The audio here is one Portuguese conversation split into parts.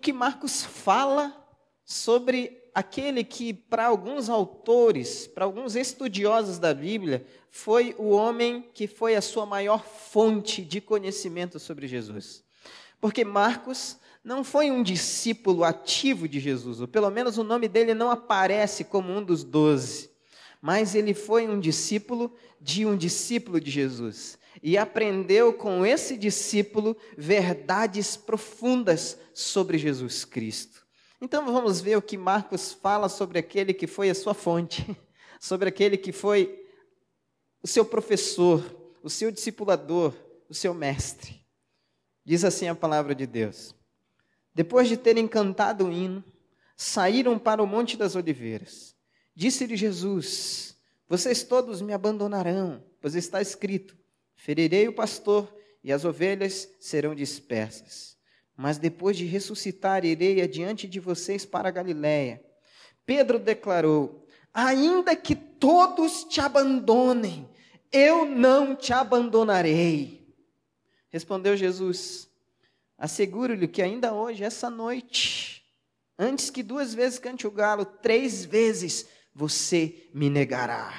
que Marcos fala sobre aquele que, para alguns autores, para alguns estudiosos da Bíblia, foi o homem que foi a sua maior fonte de conhecimento sobre Jesus. Porque Marcos não foi um discípulo ativo de Jesus, ou pelo menos o nome dele não aparece como um dos doze, mas ele foi um discípulo de um discípulo de Jesus e aprendeu com esse discípulo verdades profundas sobre Jesus Cristo. Então vamos ver o que Marcos fala sobre aquele que foi a sua fonte, sobre aquele que foi o seu professor, o seu discipulador, o seu mestre. Diz assim a palavra de Deus. Depois de terem cantado o hino, saíram para o Monte das Oliveiras. Disse-lhe Jesus: Vocês todos me abandonarão, pois está escrito: Ferirei o pastor e as ovelhas serão dispersas. Mas depois de ressuscitar, irei adiante de vocês para Galiléia. Pedro declarou: Ainda que todos te abandonem, eu não te abandonarei. Respondeu Jesus: Asseguro-lhe que ainda hoje, essa noite, antes que duas vezes cante o galo, três vezes você me negará.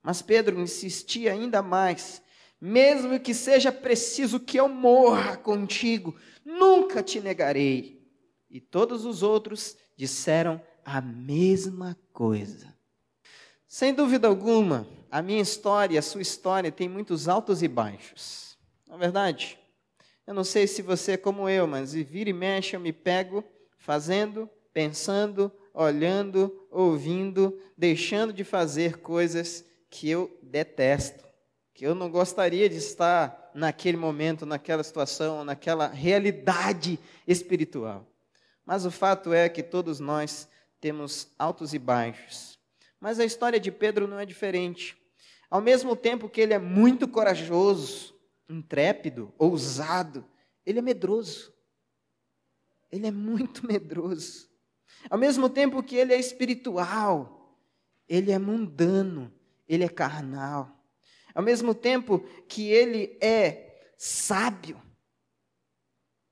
Mas Pedro insistia ainda mais mesmo que seja preciso que eu morra contigo, nunca te negarei. E todos os outros disseram a mesma coisa. Sem dúvida alguma, a minha história e a sua história tem muitos altos e baixos. Na é verdade, eu não sei se você é como eu, mas vira e mexe eu me pego fazendo, pensando, olhando, ouvindo, deixando de fazer coisas que eu detesto que eu não gostaria de estar naquele momento, naquela situação, naquela realidade espiritual. Mas o fato é que todos nós temos altos e baixos. Mas a história de Pedro não é diferente. Ao mesmo tempo que ele é muito corajoso, intrépido, ousado, ele é medroso. Ele é muito medroso. Ao mesmo tempo que ele é espiritual, ele é mundano, ele é carnal ao mesmo tempo que ele é sábio,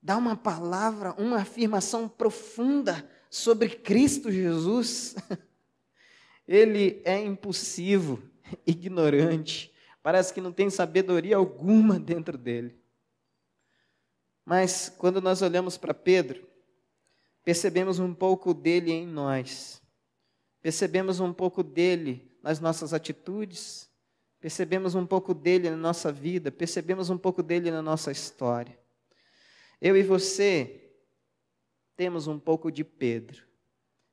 dá uma palavra, uma afirmação profunda sobre Cristo Jesus. Ele é impulsivo, ignorante, parece que não tem sabedoria alguma dentro dele. Mas quando nós olhamos para Pedro, percebemos um pouco dele em nós, percebemos um pouco dele nas nossas atitudes, percebemos um pouco dele na nossa vida, percebemos um pouco dele na nossa história. Eu e você temos um pouco de Pedro.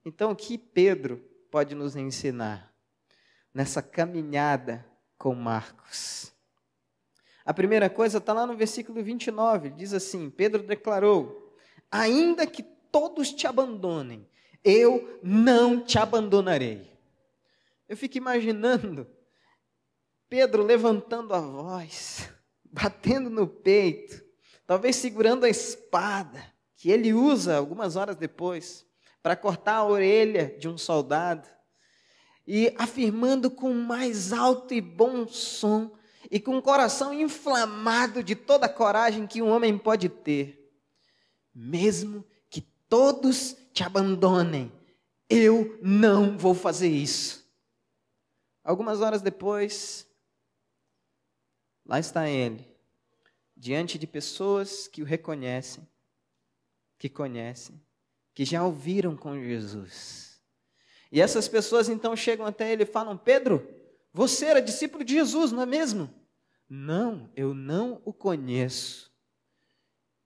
Então, o que Pedro pode nos ensinar nessa caminhada com Marcos? A primeira coisa está lá no versículo 29, diz assim: Pedro declarou: Ainda que todos te abandonem, eu não te abandonarei. Eu fico imaginando Pedro levantando a voz, batendo no peito, talvez segurando a espada que ele usa algumas horas depois para cortar a orelha de um soldado, e afirmando com mais alto e bom som e com o coração inflamado de toda a coragem que um homem pode ter. Mesmo que todos te abandonem, eu não vou fazer isso. Algumas horas depois, Lá está ele, diante de pessoas que o reconhecem, que conhecem, que já ouviram com Jesus. E essas pessoas então chegam até ele e falam: Pedro, você era discípulo de Jesus, não é mesmo? Não, eu não o conheço.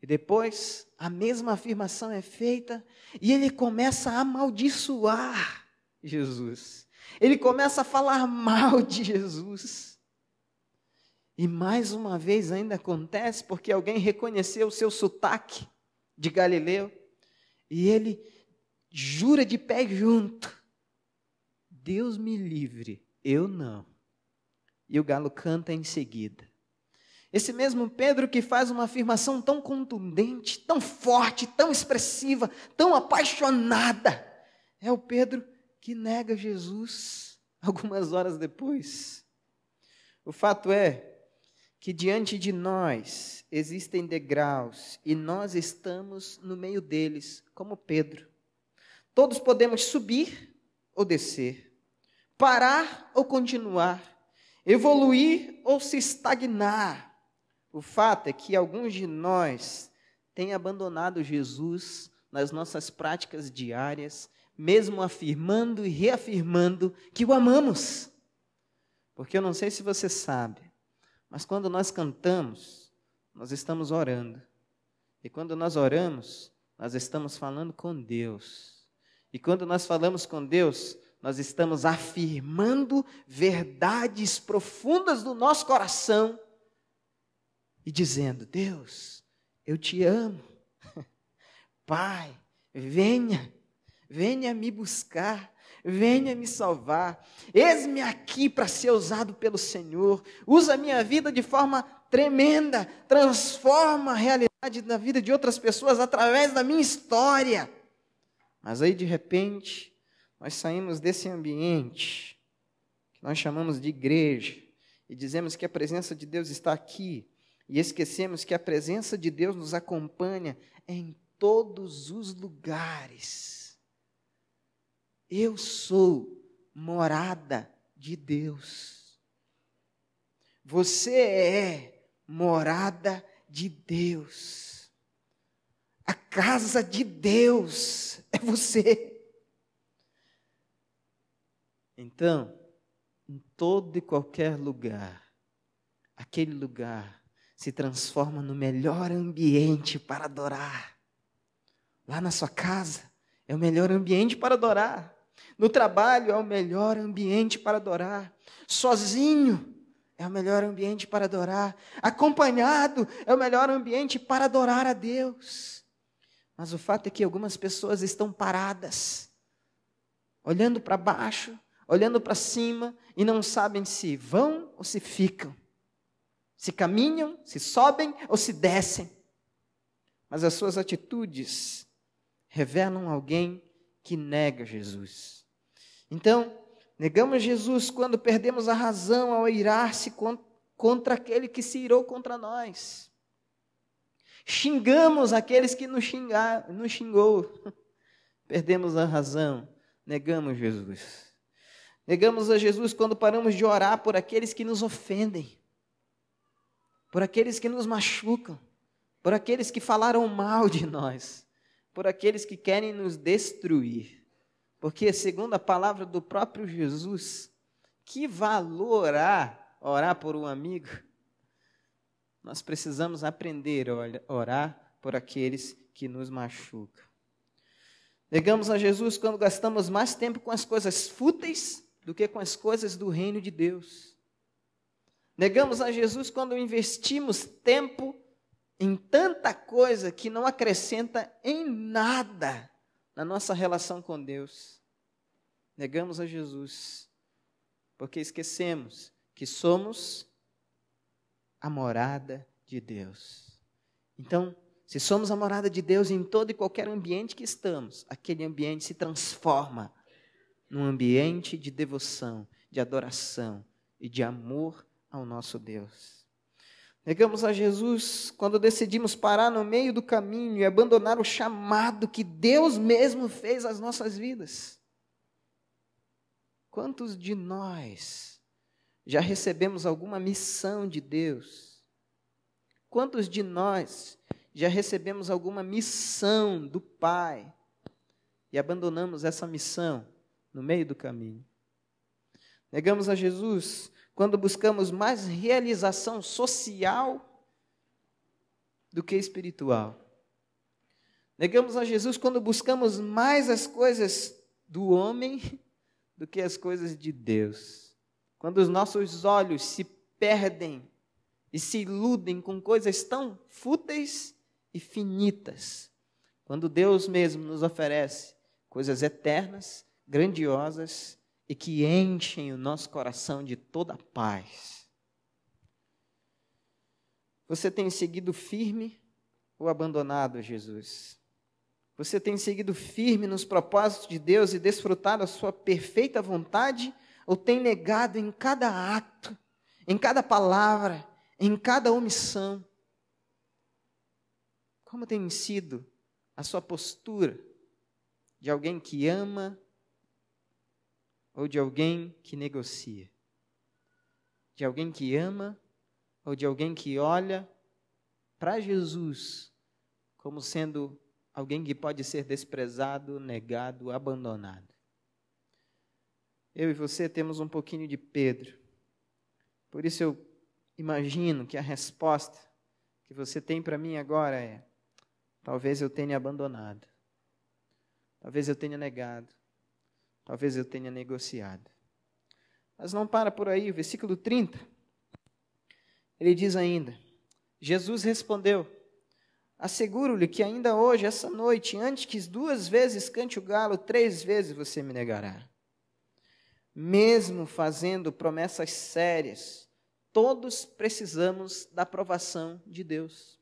E depois a mesma afirmação é feita e ele começa a amaldiçoar Jesus. Ele começa a falar mal de Jesus. E mais uma vez ainda acontece porque alguém reconheceu o seu sotaque de Galileu e ele jura de pé junto: Deus me livre, eu não. E o galo canta em seguida. Esse mesmo Pedro que faz uma afirmação tão contundente, tão forte, tão expressiva, tão apaixonada, é o Pedro que nega Jesus algumas horas depois. O fato é que diante de nós existem degraus e nós estamos no meio deles, como Pedro. Todos podemos subir ou descer, parar ou continuar, evoluir ou se estagnar. O fato é que alguns de nós têm abandonado Jesus nas nossas práticas diárias, mesmo afirmando e reafirmando que o amamos. Porque eu não sei se você sabe, mas quando nós cantamos, nós estamos orando. E quando nós oramos, nós estamos falando com Deus. E quando nós falamos com Deus, nós estamos afirmando verdades profundas do nosso coração e dizendo: Deus, eu te amo. Pai, venha, venha me buscar venha me salvar. Eis-me aqui para ser usado pelo Senhor. Usa a minha vida de forma tremenda, transforma a realidade da vida de outras pessoas através da minha história. Mas aí de repente, nós saímos desse ambiente que nós chamamos de igreja e dizemos que a presença de Deus está aqui e esquecemos que a presença de Deus nos acompanha em todos os lugares. Eu sou morada de Deus. Você é morada de Deus. A casa de Deus é você. Então, em todo e qualquer lugar, aquele lugar se transforma no melhor ambiente para adorar. Lá na sua casa é o melhor ambiente para adorar. No trabalho é o melhor ambiente para adorar. Sozinho é o melhor ambiente para adorar. Acompanhado é o melhor ambiente para adorar a Deus. Mas o fato é que algumas pessoas estão paradas, olhando para baixo, olhando para cima e não sabem se vão ou se ficam, se caminham, se sobem ou se descem. Mas as suas atitudes revelam alguém que nega Jesus. Então, negamos Jesus quando perdemos a razão ao irar-se contra aquele que se irou contra nós. Xingamos aqueles que nos, xingar, nos xingou. Perdemos a razão, negamos Jesus. Negamos a Jesus quando paramos de orar por aqueles que nos ofendem, por aqueles que nos machucam, por aqueles que falaram mal de nós por aqueles que querem nos destruir. Porque, segundo a palavra do próprio Jesus, que valor há orar por um amigo? Nós precisamos aprender a orar por aqueles que nos machucam. Negamos a Jesus quando gastamos mais tempo com as coisas fúteis do que com as coisas do reino de Deus. Negamos a Jesus quando investimos tempo em tanta coisa que não acrescenta em nada na nossa relação com Deus. Negamos a Jesus, porque esquecemos que somos a morada de Deus. Então, se somos a morada de Deus em todo e qualquer ambiente que estamos, aquele ambiente se transforma num ambiente de devoção, de adoração e de amor ao nosso Deus. Negamos a Jesus quando decidimos parar no meio do caminho e abandonar o chamado que Deus mesmo fez às nossas vidas. Quantos de nós já recebemos alguma missão de Deus? Quantos de nós já recebemos alguma missão do Pai e abandonamos essa missão no meio do caminho? Negamos a Jesus quando buscamos mais realização social do que espiritual. Negamos a Jesus quando buscamos mais as coisas do homem do que as coisas de Deus. Quando os nossos olhos se perdem e se iludem com coisas tão fúteis e finitas. Quando Deus mesmo nos oferece coisas eternas, grandiosas e que enchem o nosso coração de toda paz. Você tem seguido firme ou abandonado Jesus? Você tem seguido firme nos propósitos de Deus e desfrutado a sua perfeita vontade? Ou tem negado em cada ato, em cada palavra, em cada omissão? Como tem sido a sua postura de alguém que ama ou de alguém que negocia? De alguém que ama ou de alguém que olha para Jesus como sendo alguém que pode ser desprezado, negado, abandonado? Eu e você temos um pouquinho de Pedro. Por isso eu imagino que a resposta que você tem para mim agora é: talvez eu tenha abandonado. Talvez eu tenha negado. Talvez eu tenha negociado. Mas não para por aí, O versículo 30. Ele diz ainda: Jesus respondeu: Asseguro-lhe que ainda hoje, essa noite, antes que duas vezes cante o galo, três vezes você me negará. Mesmo fazendo promessas sérias, todos precisamos da aprovação de Deus.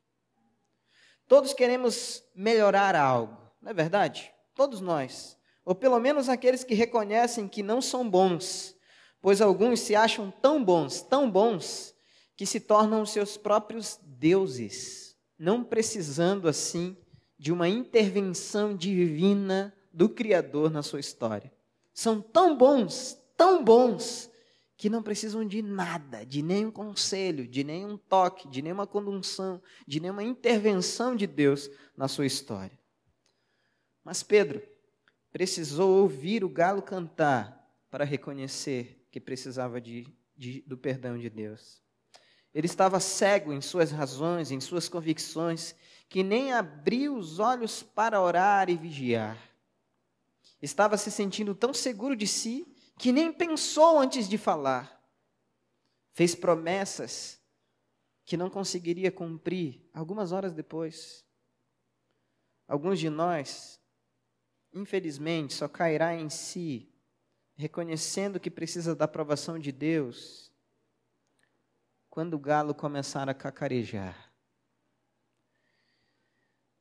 Todos queremos melhorar algo, não é verdade? Todos nós ou pelo menos aqueles que reconhecem que não são bons, pois alguns se acham tão bons, tão bons, que se tornam seus próprios deuses, não precisando assim de uma intervenção divina do Criador na sua história. São tão bons, tão bons, que não precisam de nada, de nenhum conselho, de nenhum toque, de nenhuma condução, de nenhuma intervenção de Deus na sua história. Mas Pedro, precisou ouvir o galo cantar para reconhecer que precisava de, de, do perdão de Deus. Ele estava cego em suas razões, em suas convicções, que nem abriu os olhos para orar e vigiar. Estava se sentindo tão seguro de si que nem pensou antes de falar. Fez promessas que não conseguiria cumprir algumas horas depois. Alguns de nós infelizmente, só cairá em si, reconhecendo que precisa da aprovação de Deus, quando o galo começar a cacarejar.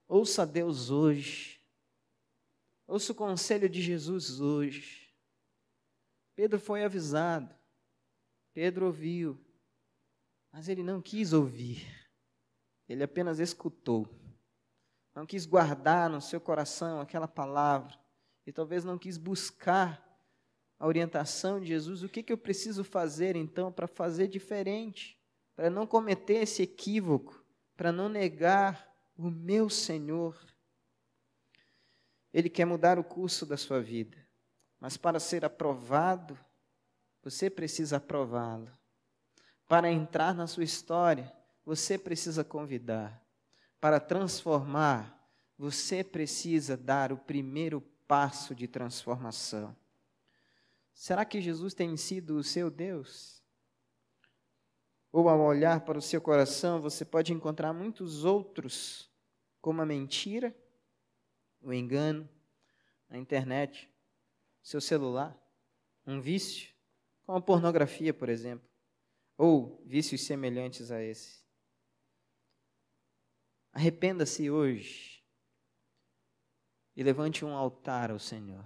Ouça Deus hoje, ouça o conselho de Jesus hoje. Pedro foi avisado, Pedro ouviu, mas ele não quis ouvir, ele apenas escutou não quis guardar no seu coração aquela palavra, e talvez não quis buscar a orientação de Jesus, o que, que eu preciso fazer então para fazer diferente, para não cometer esse equívoco, para não negar o meu Senhor? Ele quer mudar o curso da sua vida, mas para ser aprovado, você precisa aprová-lo. Para entrar na sua história, você precisa convidar para transformar, você precisa dar o primeiro passo de transformação. Será que Jesus tem sido o seu Deus? Ou ao olhar para o seu coração, você pode encontrar muitos outros, como a mentira, o engano, a internet, seu celular, um vício, como a pornografia, por exemplo, ou vícios semelhantes a esse. Arrependa-se hoje e levante um altar ao Senhor.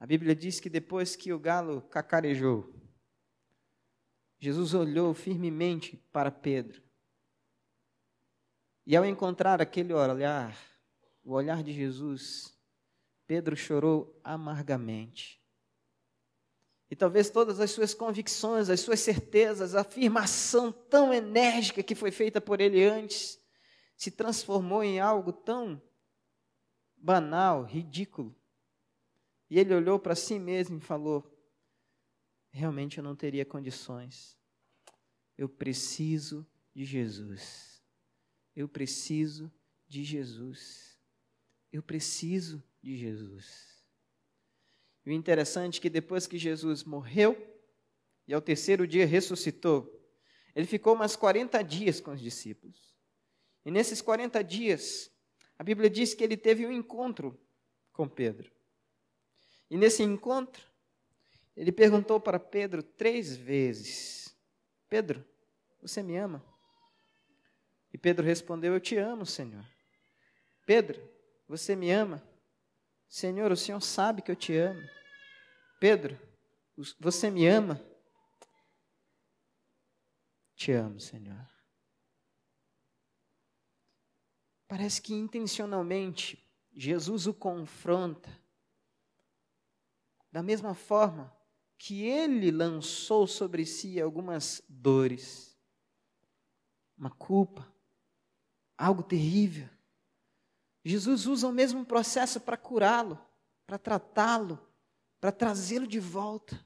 A Bíblia diz que depois que o galo cacarejou, Jesus olhou firmemente para Pedro. E ao encontrar aquele olhar, o olhar de Jesus, Pedro chorou amargamente. E talvez todas as suas convicções, as suas certezas, a afirmação tão enérgica que foi feita por ele antes, se transformou em algo tão banal, ridículo. E ele olhou para si mesmo e falou: Realmente eu não teria condições. Eu preciso de Jesus. Eu preciso de Jesus. Eu preciso de Jesus. E o interessante é que depois que Jesus morreu e ao terceiro dia ressuscitou, ele ficou mais 40 dias com os discípulos. E nesses 40 dias, a Bíblia diz que ele teve um encontro com Pedro. E nesse encontro, ele perguntou para Pedro três vezes: Pedro, você me ama? E Pedro respondeu: Eu te amo, Senhor. Pedro, você me ama? Senhor, o Senhor sabe que eu te amo. Pedro, você me ama? Te amo, Senhor. Parece que intencionalmente Jesus o confronta. Da mesma forma que ele lançou sobre si algumas dores, uma culpa, algo terrível. Jesus usa o mesmo processo para curá-lo, para tratá-lo, para trazê-lo de volta.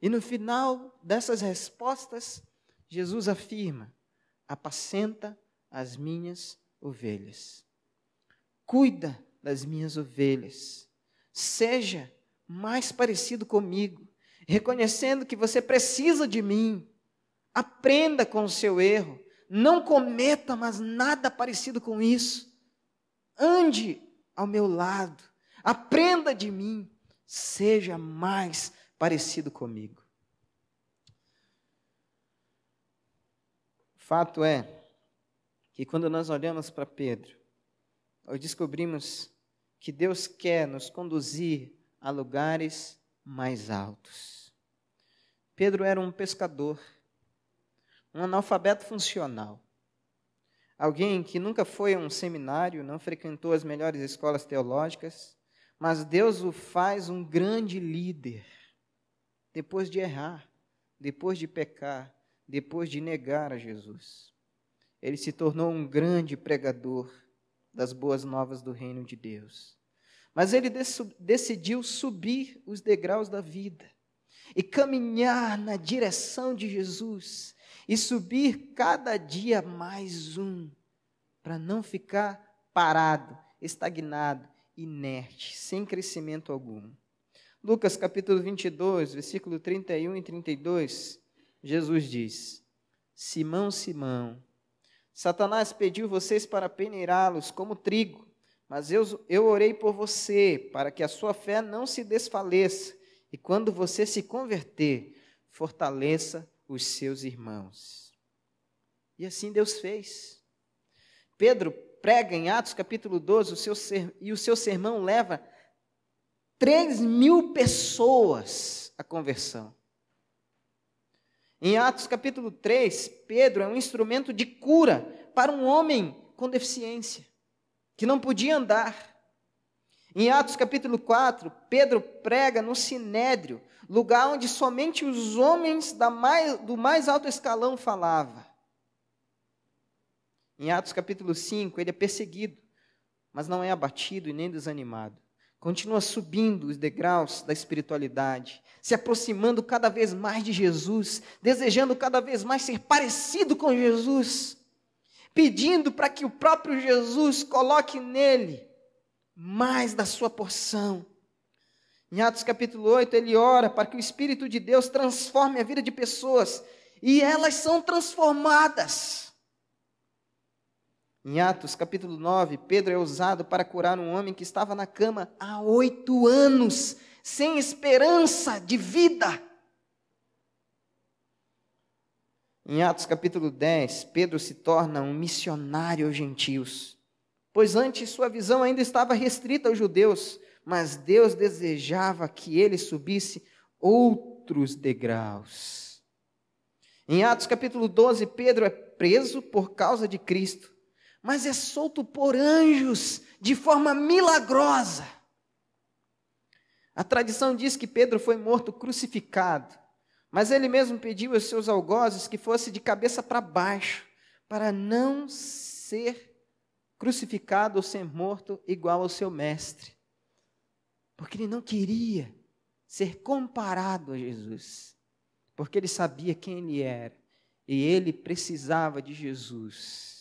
E no final dessas respostas, Jesus afirma: Apacenta as minhas ovelhas. Cuida das minhas ovelhas. Seja mais parecido comigo, reconhecendo que você precisa de mim. Aprenda com o seu erro. Não cometa mais nada parecido com isso. Ande ao meu lado. Aprenda de mim. Seja mais parecido comigo. Fato é que quando nós olhamos para Pedro, nós descobrimos que Deus quer nos conduzir a lugares mais altos. Pedro era um pescador, um analfabeto funcional, alguém que nunca foi a um seminário, não frequentou as melhores escolas teológicas, mas Deus o faz um grande líder. Depois de errar, depois de pecar, depois de negar a Jesus, ele se tornou um grande pregador das boas novas do reino de Deus. Mas ele decidiu subir os degraus da vida e caminhar na direção de Jesus e subir cada dia mais um, para não ficar parado, estagnado inerte, sem crescimento algum. Lucas capítulo 22, versículo 31 e 32, Jesus diz: Simão, Simão, Satanás pediu vocês para peneirá-los como trigo, mas eu, eu orei por você, para que a sua fé não se desfaleça, e quando você se converter, fortaleça os seus irmãos. E assim Deus fez. Pedro prega em Atos capítulo 12, o seu ser, e o seu sermão leva 3 mil pessoas à conversão. Em Atos capítulo 3, Pedro é um instrumento de cura para um homem com deficiência, que não podia andar. Em Atos capítulo 4, Pedro prega no Sinédrio, lugar onde somente os homens mais, do mais alto escalão falavam. Em Atos capítulo 5, ele é perseguido, mas não é abatido e nem desanimado. Continua subindo os degraus da espiritualidade, se aproximando cada vez mais de Jesus, desejando cada vez mais ser parecido com Jesus, pedindo para que o próprio Jesus coloque nele mais da sua porção. Em Atos capítulo 8, ele ora para que o Espírito de Deus transforme a vida de pessoas e elas são transformadas. Em Atos capítulo 9, Pedro é usado para curar um homem que estava na cama há oito anos, sem esperança de vida. Em Atos capítulo 10, Pedro se torna um missionário aos gentios, pois antes sua visão ainda estava restrita aos judeus, mas Deus desejava que ele subisse outros degraus. Em Atos capítulo 12, Pedro é preso por causa de Cristo mas é solto por anjos de forma milagrosa. A tradição diz que Pedro foi morto crucificado, mas ele mesmo pediu aos seus algozes que fosse de cabeça para baixo, para não ser crucificado ou ser morto igual ao seu mestre, porque ele não queria ser comparado a Jesus, porque ele sabia quem ele era e ele precisava de Jesus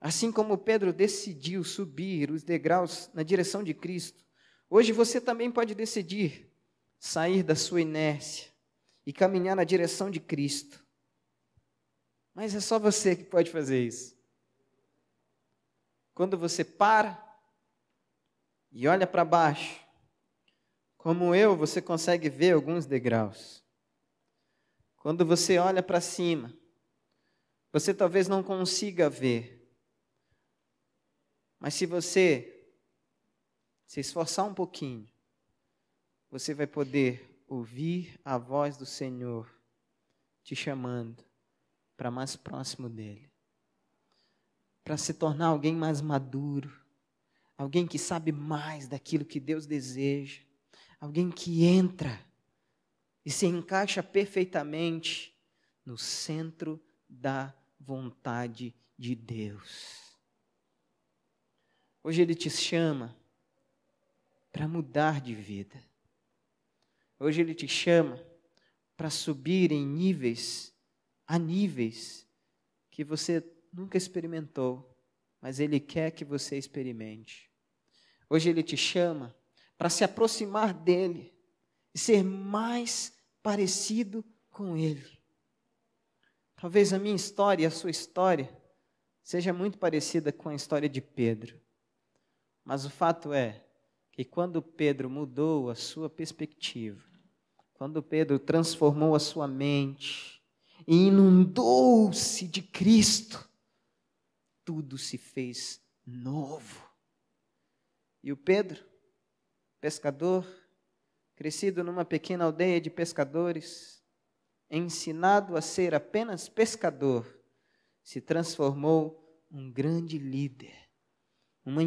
Assim como Pedro decidiu subir os degraus na direção de Cristo, hoje você também pode decidir sair da sua inércia e caminhar na direção de Cristo. Mas é só você que pode fazer isso. Quando você para e olha para baixo, como eu, você consegue ver alguns degraus. Quando você olha para cima, você talvez não consiga ver mas se você se esforçar um pouquinho, você vai poder ouvir a voz do Senhor te chamando para mais próximo dele, para se tornar alguém mais maduro, alguém que sabe mais daquilo que Deus deseja, alguém que entra e se encaixa perfeitamente no centro da vontade de Deus. Hoje Ele te chama para mudar de vida. Hoje Ele te chama para subir em níveis, a níveis que você nunca experimentou, mas Ele quer que você experimente. Hoje Ele te chama para se aproximar dEle e ser mais parecido com Ele. Talvez a minha história e a sua história seja muito parecida com a história de Pedro. Mas o fato é que quando Pedro mudou a sua perspectiva, quando Pedro transformou a sua mente e inundou-se de Cristo, tudo se fez novo. E o Pedro, pescador, crescido numa pequena aldeia de pescadores, ensinado a ser apenas pescador, se transformou um grande líder uma,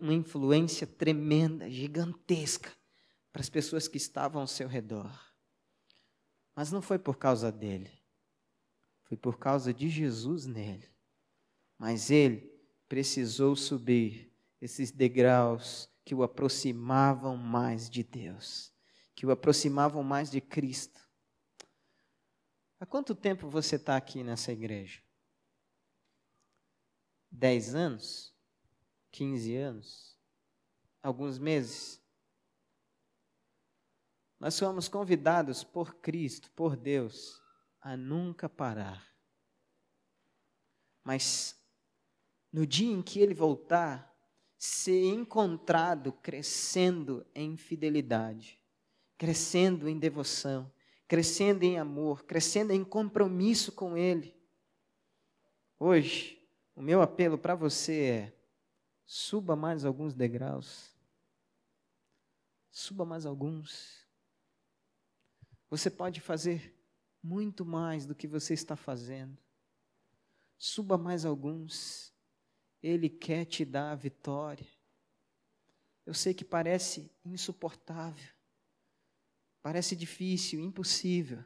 uma influência tremenda, gigantesca para as pessoas que estavam ao seu redor. Mas não foi por causa dele, foi por causa de Jesus nele. Mas ele precisou subir esses degraus que o aproximavam mais de Deus, que o aproximavam mais de Cristo. Há quanto tempo você está aqui nessa igreja? Dez anos? 15 anos, alguns meses, nós somos convidados por Cristo, por Deus, a nunca parar. Mas no dia em que Ele voltar, ser encontrado crescendo em fidelidade, crescendo em devoção, crescendo em amor, crescendo em compromisso com Ele. Hoje, o meu apelo para você é Suba mais alguns degraus. Suba mais alguns. Você pode fazer muito mais do que você está fazendo. Suba mais alguns. Ele quer te dar a vitória. Eu sei que parece insuportável, parece difícil, impossível.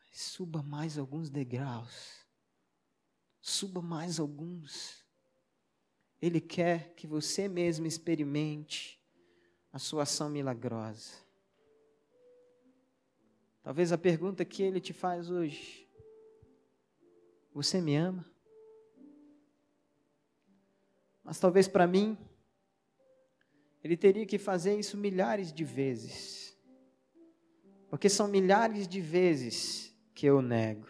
Mas suba mais alguns degraus. Suba mais alguns. Ele quer que você mesmo experimente a sua ação milagrosa. Talvez a pergunta que ele te faz hoje: Você me ama? Mas talvez para mim, ele teria que fazer isso milhares de vezes. Porque são milhares de vezes que eu nego.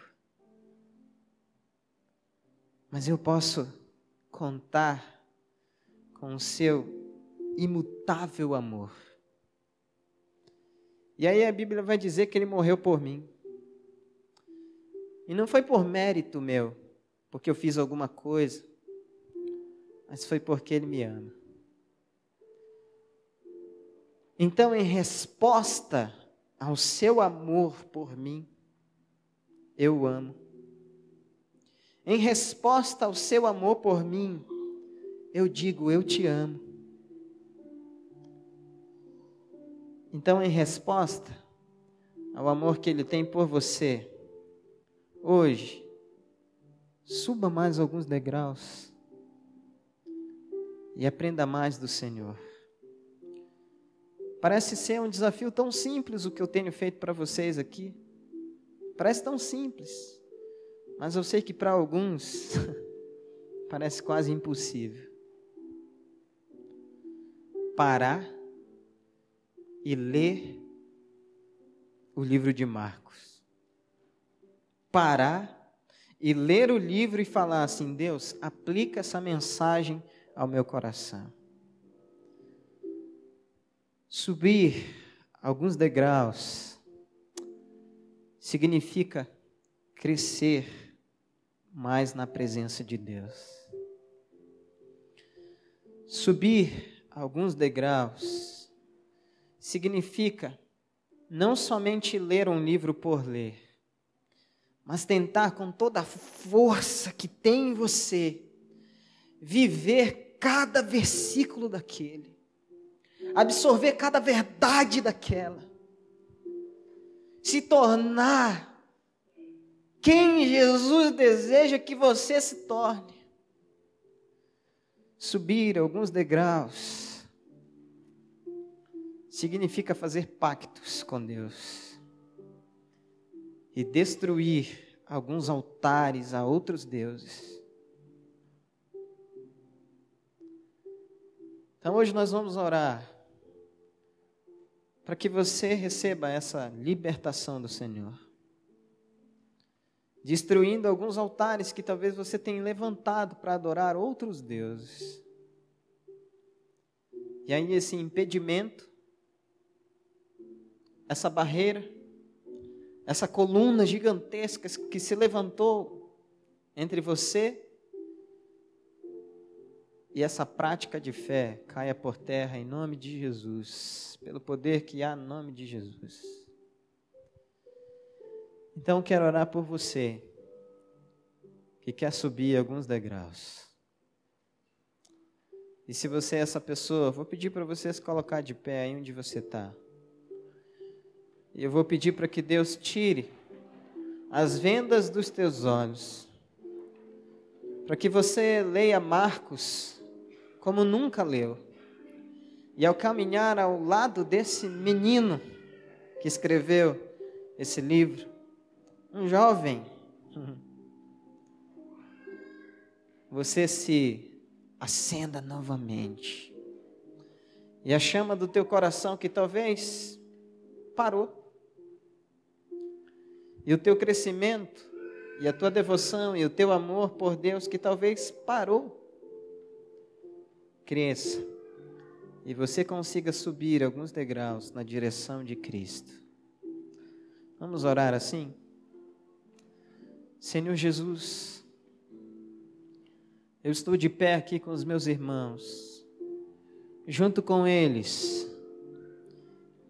Mas eu posso contar com o seu imutável amor. E aí a Bíblia vai dizer que ele morreu por mim. E não foi por mérito meu, porque eu fiz alguma coisa, mas foi porque ele me ama. Então, em resposta ao seu amor por mim, eu o amo. Em resposta ao seu amor por mim, eu digo: Eu te amo. Então, em resposta ao amor que Ele tem por você, hoje, suba mais alguns degraus e aprenda mais do Senhor. Parece ser um desafio tão simples o que eu tenho feito para vocês aqui. Parece tão simples. Mas eu sei que para alguns parece quase impossível parar e ler o livro de Marcos. Parar e ler o livro e falar assim: Deus, aplica essa mensagem ao meu coração. Subir alguns degraus significa crescer mais na presença de Deus. Subir alguns degraus, significa não somente ler um livro por ler, mas tentar com toda a força que tem em você viver cada versículo daquele, absorver cada verdade daquela, se tornar quem Jesus deseja que você se torne subir alguns degraus significa fazer pactos com Deus e destruir alguns altares a outros deuses. Então hoje nós vamos orar para que você receba essa libertação do Senhor destruindo alguns altares que talvez você tenha levantado para adorar outros deuses. E aí esse impedimento, essa barreira, essa coluna gigantesca que se levantou entre você e essa prática de fé caia por terra em nome de Jesus, pelo poder que há no nome de Jesus. Então quero orar por você que quer subir alguns degraus. E se você é essa pessoa, vou pedir para você se colocar de pé aí onde você está. E eu vou pedir para que Deus tire as vendas dos teus olhos, para que você leia Marcos como nunca leu. E ao caminhar ao lado desse menino que escreveu esse livro, um jovem, você se acenda novamente. E a chama do teu coração que talvez parou. E o teu crescimento, e a tua devoção, e o teu amor por Deus que talvez parou. Cresça. E você consiga subir alguns degraus na direção de Cristo. Vamos orar assim? Senhor Jesus, eu estou de pé aqui com os meus irmãos, junto com eles,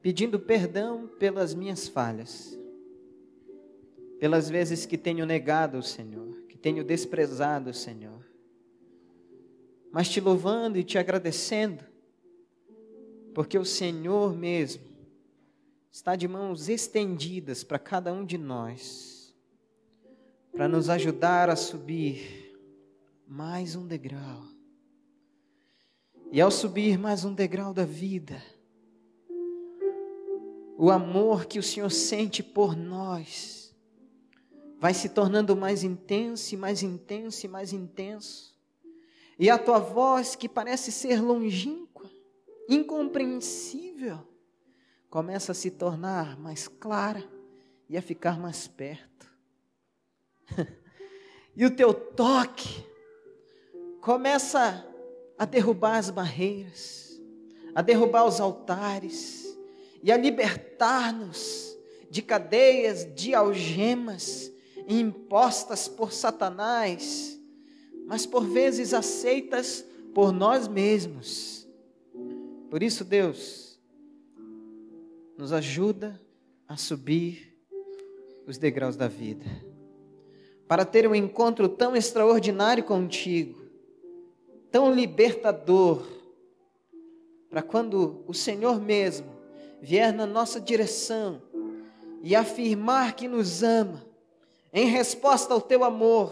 pedindo perdão pelas minhas falhas, pelas vezes que tenho negado o Senhor, que tenho desprezado o Senhor, mas te louvando e te agradecendo, porque o Senhor mesmo está de mãos estendidas para cada um de nós para nos ajudar a subir mais um degrau. E ao subir mais um degrau da vida, o amor que o Senhor sente por nós vai se tornando mais intenso e mais intenso e mais intenso. E a tua voz, que parece ser longínqua, incompreensível, começa a se tornar mais clara e a ficar mais perto. e o teu toque começa a derrubar as barreiras, a derrubar os altares e a libertar-nos de cadeias, de algemas impostas por Satanás, mas por vezes aceitas por nós mesmos. Por isso, Deus, nos ajuda a subir os degraus da vida para ter um encontro tão extraordinário contigo, tão libertador, para quando o Senhor mesmo vier na nossa direção e afirmar que nos ama, em resposta ao teu amor,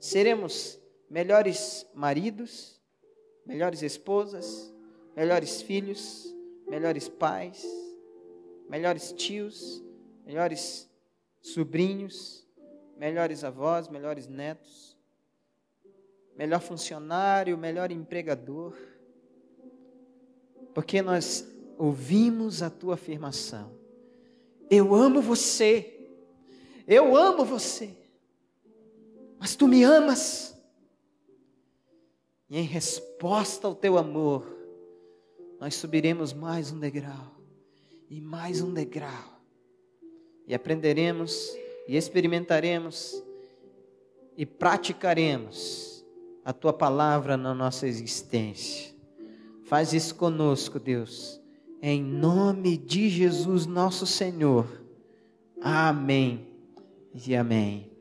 seremos melhores maridos, melhores esposas, melhores filhos, melhores pais, melhores tios, melhores sobrinhos, melhores avós, melhores netos, melhor funcionário, melhor empregador, porque nós ouvimos a tua afirmação. Eu amo você, eu amo você, mas tu me amas. E em resposta ao teu amor, nós subiremos mais um degrau, e mais um degrau, e aprenderemos e experimentaremos e praticaremos a tua palavra na nossa existência. Faz isso conosco, Deus, em nome de Jesus, nosso Senhor. Amém e amém.